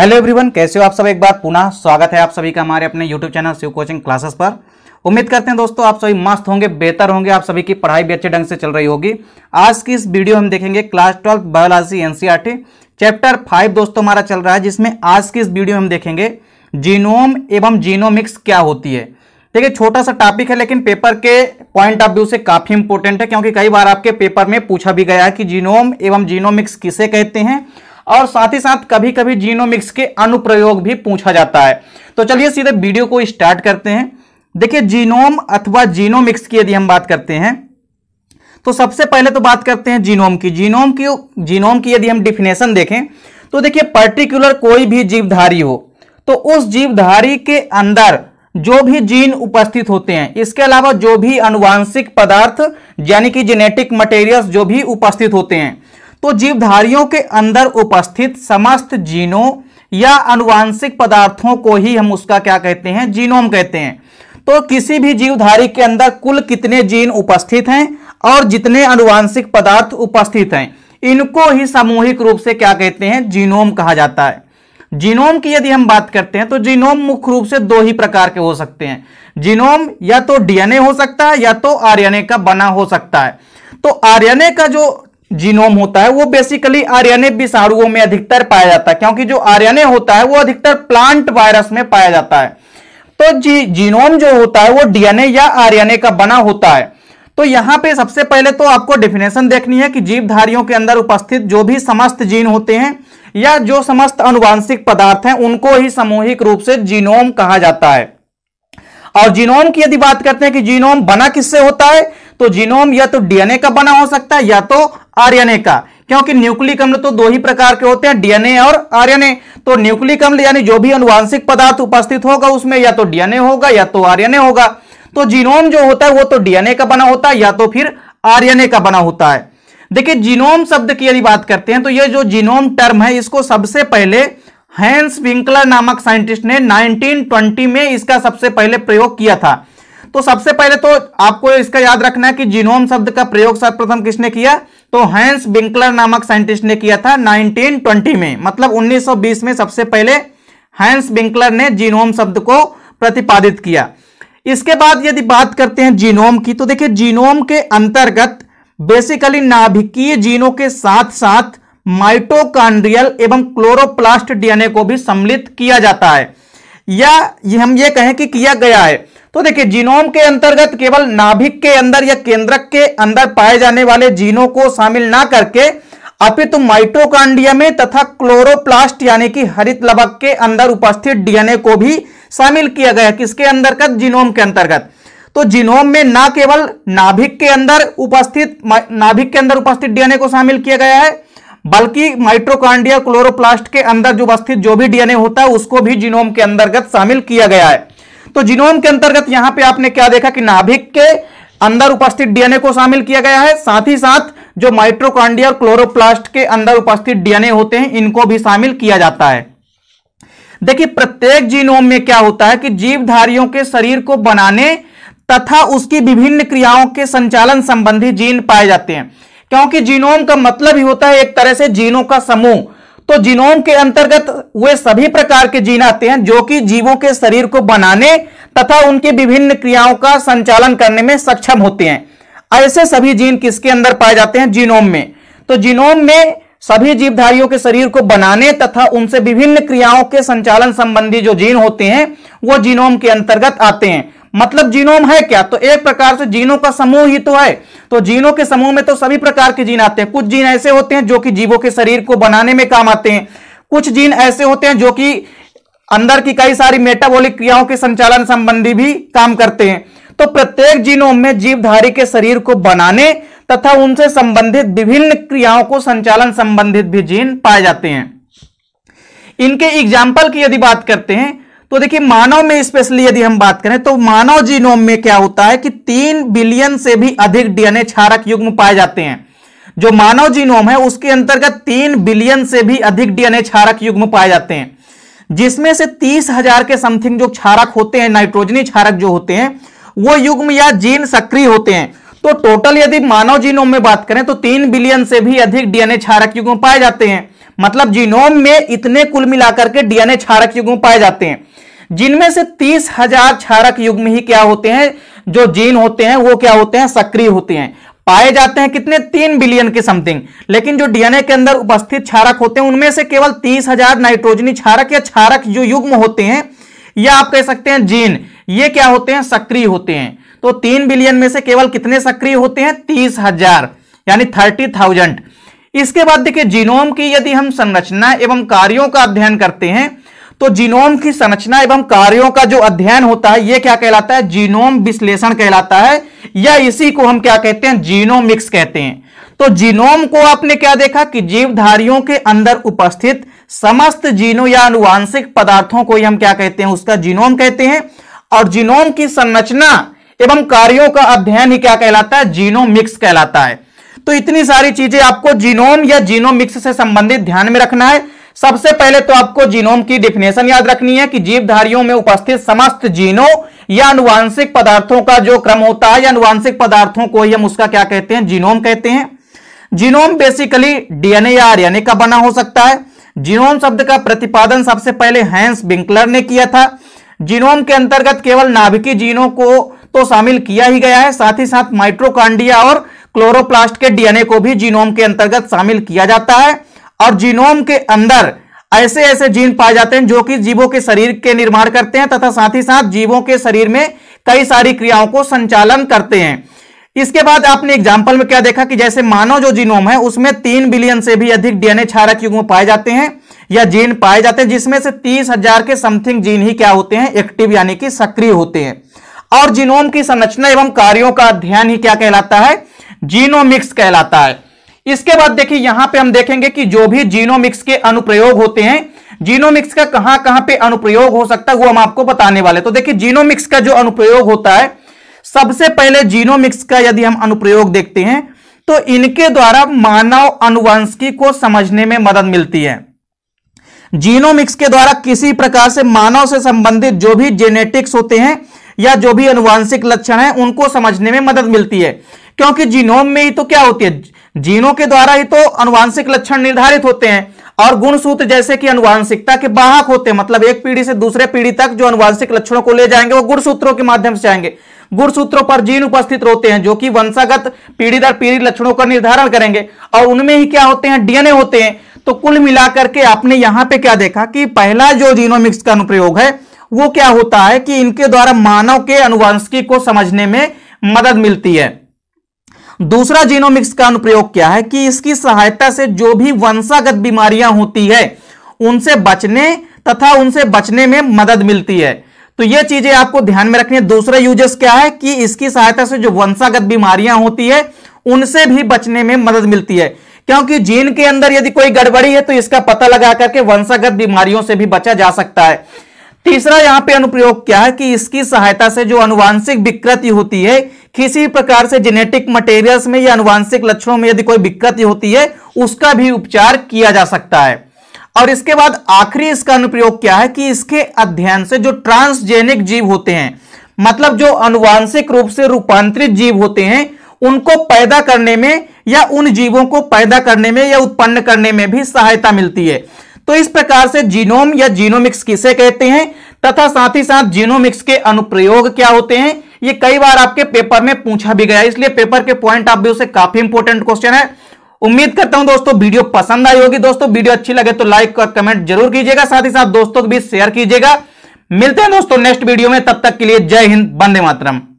hello everyone कैसे हो आप सब एक बार पुनः स्वागत है आप सभी का हमारे अपने YouTube channel Shiv coaching classes पर उम्मीद करते हैं दोस्तों आप सभी मस्त होंगे बेहतर होंगे आप सभी की पढ़ाई भी अच्छे ढंग से चल रही होगी आज की इस वीडियो हम देखेंगे class twelfth biology NCERT chapter five दोस्तों हमारा चल रहा है जिसमें आज की इस वीडियो हम देखेंगे जीनोम एवं जीनोमिक्स क्या होती है ठीक है छोटा सा टॉपिक है लेकिन पेपर के पॉइंट ऑफ व्यू से काफी इंपोर्टेंट है क्योंकि कई बार आपके पेपर में पूछा भी गया है कि जीनोम एवं जीनोमिक्स किसे कहते हैं और साथ ही साथ कभी कभी जीनोमिक्स के अनुप्रयोग भी पूछा जाता है तो चलिए सीधे वीडियो को स्टार्ट करते हैं देखिए जीनोम अथवा जीनोमिक्स की यदि हम बात करते हैं तो सबसे पहले तो बात करते हैं जीनोम की जीनोम की जीनोम की यदि हम डिफिनेशन देखें तो देखिए पर्टिकुलर कोई भी जीवधारी हो तो उस जीवधारी के अंदर जो भी जीन उपस्थित होते हैं इसके अलावा जो भी अनुवांशिक पदार्थ यानी कि जेनेटिक मटेरियल्स जो भी उपस्थित होते हैं तो जीवधारियों के अंदर उपस्थित समस्त जीनों या अनुवांशिक पदार्थों को ही हम उसका क्या कहते हैं जीनोम कहते हैं तो किसी भी जीवधारी के अंदर कुल कितने जीन उपस्थित हैं और जितने अनुवांशिक पदार्थ उपस्थित हैं इनको ही सामूहिक रूप से क्या कहते हैं जीनोम कहा जाता है जीनोम की यदि हम बात करते हैं तो जीनोम मुख्य रूप से दो ही प्रकार के हो सकते हैं जीनोम या तो डीएनए हो सकता है या तो आर्यने का बना हो सकता है तो आर्यने का जो जीनोम होता है वो बेसिकली आर्यन विषाणुओं में अधिकतर पाया जाता है क्योंकि जो आर्यन होता है वो अधिकतर प्लांट वायरस में पाया जाता है तो जी जीनोम जो होता है वो डीएनए या आर्यन का बना होता है तो यहां पे सबसे पहले तो आपको डेफिनेशन देखनी है कि जीवधारियों के अंदर उपस्थित जो भी समस्त जीन होते हैं या जो समस्त अनुवांशिक पदार्थ हैं उनको ही सामूहिक रूप से जीनोम कहा जाता है और जीनोम की यदि बात करते हैं कि जीनोम बना किससे होता है तो जीनोम या तो डीएनए का बना हो सकता है या तो आरएनए का क्योंकि न्यूक्लिक अम्ल तो दो ही प्रकार के होते हैं डीएनए और आरएनए तो न्यूक्लिक अम्ल यानी जो भी अनुवांशिक पदार्थ उपस्थित होगा उसमें या तो डीएनए होगा या तो आरएनए होगा तो जीनोम जो होता है वो तो डीएनए का बना होता है या तो फिर आरएनए का बना होता है देखिए जीनोम शब्द की यदि बात करते हैं तो ये जो जीनोम टर्म है इसको सबसे पहले हैंस विंकलर नामक साइंटिस्ट ने 1920 में इसका सबसे पहले प्रयोग किया था तो सबसे पहले तो आपको इसका याद रखना है कि जीनोम शब्द का प्रयोग सर्वप्रथम किसने किया तो हैंस बिंकलर नामक साइंटिस्ट ने किया था 1920 में मतलब 1920 में सबसे पहले हैंस बिंकलर ने जीनोम शब्द को प्रतिपादित किया इसके बाद यदि बात करते हैं जीनोम की तो देखिए जीनोम के अंतर्गत बेसिकली नाभिकीय जीनों के साथ साथ माइटोकांड्रियल एवं क्लोरोप्लास्ट डीएनए को भी सम्मिलित किया जाता है या हम ये कहें कि किया गया है तो देखिए जीनोम के अंतर्गत केवल नाभिक के अंदर या केंद्रक के अंदर पाए जाने वाले जीनों को शामिल ना करके अपितु माइटोकांडिया में तथा क्लोरोप्लास्ट यानी कि हरित लवक के अंदर उपस्थित डीएनए को भी शामिल किया गया किसके अंतर्गत जीनोम के अंतर्गत तो जीनोम में ना केवल नाभिक के अंदर उपस्थित नाभिक के अंदर उपस्थित डीएनए को शामिल किया गया है बल्कि माइट्रोकांडिया क्लोरोप्लास्ट के अंदर जो उपस्थित जो भी डीएनए होता है उसको भी जीनोम के अंतर्गत शामिल किया गया है तो जीनोम के अंतर्गत यहां पे आपने क्या देखा कि नाभिक के अंदर उपस्थित डीएनए को शामिल किया गया है साथ ही साथ जो माइट्रोकॉन्डियर और क्लोरोप्लास्ट के अंदर उपस्थित डीएनए होते हैं इनको भी शामिल किया जाता है देखिए प्रत्येक जीनोम में क्या होता है कि जीवधारियों के शरीर को बनाने तथा उसकी विभिन्न क्रियाओं के संचालन संबंधी जीन पाए जाते हैं क्योंकि जीनोम का मतलब ही होता है एक तरह से जीनों का समूह तो जीनोम के अंतर्गत वे सभी प्रकार के जीन आते हैं जो कि जीवों के शरीर को बनाने तथा उनके विभिन्न क्रियाओं का संचालन करने में सक्षम होते हैं ऐसे सभी जीन किसके अंदर पाए जाते हैं जीनोम में तो जीनोम में सभी जीवधारियों के शरीर को बनाने तथा उनसे विभिन्न क्रियाओं के संचालन संबंधी जो जीन होते हैं वो जीनोम के अंतर्गत आते हैं मतलब जीनोम है क्या तो एक प्रकार से जीनों का समूह ही तो है तो जीनों के समूह में तो सभी प्रकार के जीन आते हैं कुछ जीन ऐसे होते हैं जो कि जीवों के शरीर को बनाने में काम आते हैं कुछ जीन ऐसे होते हैं जो कि अंदर की कई सारी मेटाबॉलिक क्रियाओं के संचालन संबंधी भी काम करते हैं तो प्रत्येक जीनोम में जीवधारी के शरीर को बनाने तथा उनसे संबंधित विभिन्न क्रियाओं को संचालन संबंधित भी जीन पाए जाते हैं इनके एग्जाम्पल की यदि बात करते हैं तो देखिए मानव में स्पेशली यदि हम बात करें तो मानव जीनोम में क्या होता है कि तीन बिलियन से भी अधिक डीएनए क्षारक युग्म पाए जाते हैं जो मानव जीनोम है उसके अंतर्गत तीन बिलियन से भी अधिक डीएनए क्षारक युग्म पाए जाते हैं जिसमें से तीस हजार के समथिंग जो क्षारक होते हैं नाइट्रोजनी क्षारक जो होते हैं वो युग्म या जीन सक्रिय होते हैं तो टोटल यदि मानव जीनोम में बात करें तो तीन बिलियन से भी अधिक डीएनए क्षारक युग्म पाए जाते हैं मतलब जीनोम में इतने कुल मिलाकर के डीएनए क्षारक युग्म पाए जाते हैं जिनमें से तीस हजार क्षारक में ही क्या होते हैं जो जीन होते हैं वो क्या होते हैं सक्रिय होते हैं पाए जाते हैं कितने तीन बिलियन के समथिंग लेकिन जो डीएनए के अंदर उपस्थित क्षारक होते हैं उनमें से केवल तीस हजार नाइट्रोजनी क्षारक या क्षारक जो युग्म होते हैं या आप कह सकते हैं जीन ये क्या होते हैं सक्रिय होते हैं तो तीन बिलियन में से केवल कितने सक्रिय होते हैं तीस हजार यानी थर्टी थाउजेंड इसके बाद देखिए जीनोम की यदि हम संरचना एवं कार्यों का अध्ययन करते हैं तो जीनोम की संरचना एवं कार्यों का जो अध्ययन होता है यह क्या कहलाता है जीनोम विश्लेषण कहलाता है या इसी को हम क्या कहते हैं जीनोमिक्स कहते हैं तो जीनोम को आपने क्या देखा कि जीवधारियों के अंदर उपस्थित समस्त जीनो या अनुवांशिक पदार्थों को ही हम क्या कहते हैं उसका जीनोम कहते हैं और जीनोम की संरचना एवं कार्यों का अध्ययन ही क्या कहलाता है जीनोमिक्स कहलाता है तो इतनी सारी चीजें आपको जीनोम या जीनोमिक्स से संबंधित ध्यान में रखना है सबसे पहले तो आपको जीनोम की डिफिनेशन याद रखनी है कि जीवधारियों में उपस्थित समस्त जीनों या अनुवांशिक पदार्थों का जो क्रम होता है या अनुवांशिक पदार्थों को ही हम उसका क्या कहते हैं जीनोम कहते हैं जीनोम बेसिकली डीएनए या आरएनए का बना हो सकता है जीनोम शब्द का प्रतिपादन सबसे पहले हैंस बिंकलर ने किया था जीनोम के अंतर्गत केवल नाभिकीय जीनों को तो शामिल किया ही गया है साथ ही साथ माइट्रोकांडिया और क्लोरोप्लास्ट के डीएनए को भी जीनोम के अंतर्गत शामिल किया जाता है और जीनोम के अंदर ऐसे ऐसे जीन पाए जाते हैं जो कि जीवों के शरीर के निर्माण करते हैं तथा साथ ही साथ जीवों के शरीर में कई सारी क्रियाओं को संचालन करते हैं इसके बाद आपने एग्जाम्पल में क्या देखा कि जैसे मानव जो जीनोम है उसमें तीन बिलियन से भी अधिक डीएनए क्षारक युग्म पाए जाते हैं या जीन पाए जाते हैं जिसमें से तीस हजार के समथिंग जीन ही क्या होते हैं एक्टिव यानी कि सक्रिय होते हैं और जीनोम की संरचना एवं कार्यों का अध्ययन ही क्या कहलाता है जीनोमिक्स कहलाता है इसके बाद देखिए यहां पे हम देखेंगे कि जो भी जीनोमिक्स के अनुप्रयोग होते हैं जीनोमिक्स का कहां कहां पे अनुप्रयोग हो सकता है वो हम आपको बताने वाले तो देखिए जीनोमिक्स का जो अनुप्रयोग होता है सबसे पहले जीनोमिक्स का यदि हम अनुप्रयोग देखते हैं तो इनके द्वारा मानव अनुवंशिकी को समझने में मदद मिलती है जीनोमिक्स के द्वारा किसी प्रकार से मानव से संबंधित जो भी जेनेटिक्स होते हैं या जो भी अनुवांशिक लक्षण है उनको समझने में मदद मिलती है क्योंकि जीनोम में ही तो क्या होती है जीनों के द्वारा ही तो अनुवांशिक लक्षण निर्धारित होते हैं और गुणसूत्र जैसे कि अनुवांशिकता के बाहक होते हैं मतलब एक पीढ़ी से दूसरे पीढ़ी तक जो अनुवांशिक लक्षणों को ले जाएंगे वो गुणसूत्रों के माध्यम से जाएंगे गुणसूत्रों पर जीन उपस्थित होते हैं जो कि वंशागत पीढ़ी दर पीढ़ी लक्षणों का निर्धारण करेंगे और उनमें ही क्या होते हैं डीएनए होते हैं तो कुल मिलाकर के आपने यहां पे क्या देखा कि पहला जो जीनोमिक्स का अनुप्रयोग है वो क्या होता है कि इनके द्वारा मानव के अनुवांशिकी को समझने में मदद मिलती है दूसरा जीनोमिक्स का अनुप्रयोग क्या है कि इसकी सहायता से जो भी वंशागत बीमारियां होती है उनसे बचने तथा उनसे बचने में मदद मिलती है तो ये चीजें आपको ध्यान में रखनी है दूसरा यूजेस क्या है कि इसकी सहायता से जो वंशागत बीमारियां होती है उनसे भी बचने में मदद मिलती है क्योंकि जीन के अंदर यदि कोई गड़बड़ी है तो इसका पता लगा करके वंशागत बीमारियों से भी बचा जा सकता है तीसरा यहां पे अनुप्रयोग क्या है कि इसकी सहायता से जो अनुवांशिक विकृति होती है किसी प्रकार से जेनेटिक मटेरियल्स में या अनुवांशिक लक्षणों में यदि कोई विकृति होती है उसका भी उपचार किया जा सकता है और इसके बाद आखिरी इसका अनुप्रयोग क्या है कि इसके अध्ययन से जो ट्रांसजेनिक जीव होते हैं मतलब जो अनुवांशिक रूप से रूपांतरित जीव होते हैं उनको पैदा करने में या उन जीवों को पैदा करने में या उत्पन्न करने में भी सहायता मिलती है तो इस प्रकार से जीनोम या जीनोमिक्स किसे कहते हैं तथा साथ ही साथ जीनोमिक्स के अनुप्रयोग क्या होते हैं ये कई बार आपके पेपर में पूछा भी गया इसलिए पेपर के पॉइंट ऑफ व्यू से काफी इंपोर्टेंट क्वेश्चन है उम्मीद करता हूं दोस्तों वीडियो पसंद आई होगी दोस्तों वीडियो अच्छी लगे तो लाइक और कमेंट जरूर कीजिएगा साथ ही साथ दोस्तों के बीच शेयर कीजिएगा मिलते हैं दोस्तों नेक्स्ट वीडियो में तब तक के लिए जय हिंद बंदे मातरम